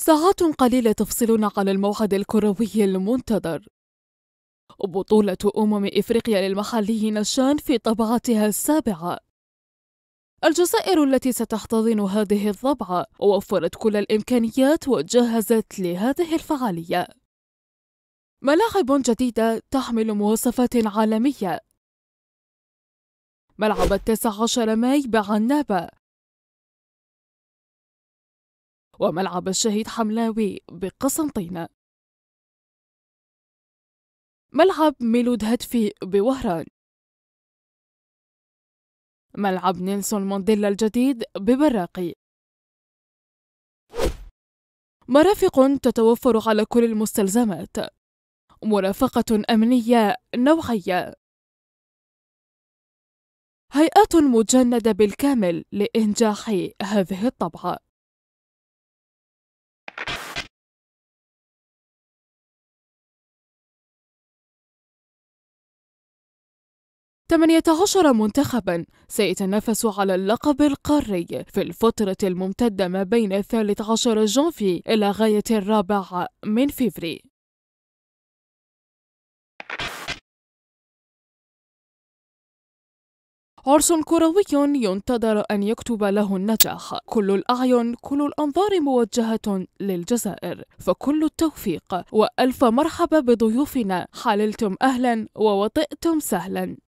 ساعات قليلة تفصلنا عن الموعد الكروي المنتظر بطولة أمم إفريقيا للمحليين الشان في طبعتها السابعة الجزائر التي ستحتضن هذه الضبعة وفرت كل الإمكانيات وجهزت لهذه الفعالية ملاعب جديدة تحمل مواصفات عالمية ملعب التاسع عشر ماي بعنابة وملعب الشهيد حملاوي بقسنطينة ملعب ميلود هدفي بوهران ملعب نيلسون مونديلا الجديد ببراقي مرافق تتوفر على كل المستلزمات مرافقة أمنية نوعية هيئات مجندة بالكامل لإنجاح هذه الطبعة 18 منتخبا سيتنافس على اللقب القاري في الفترة الممتدة ما بين 13 جونفي جانفي إلى غاية الرابع من فيفري عرس كروي ينتظر أن يكتب له النجاح كل الأعين كل الأنظار موجهة للجزائر فكل التوفيق وألف مرحبا بضيوفنا حللتم أهلا ووطئتم سهلا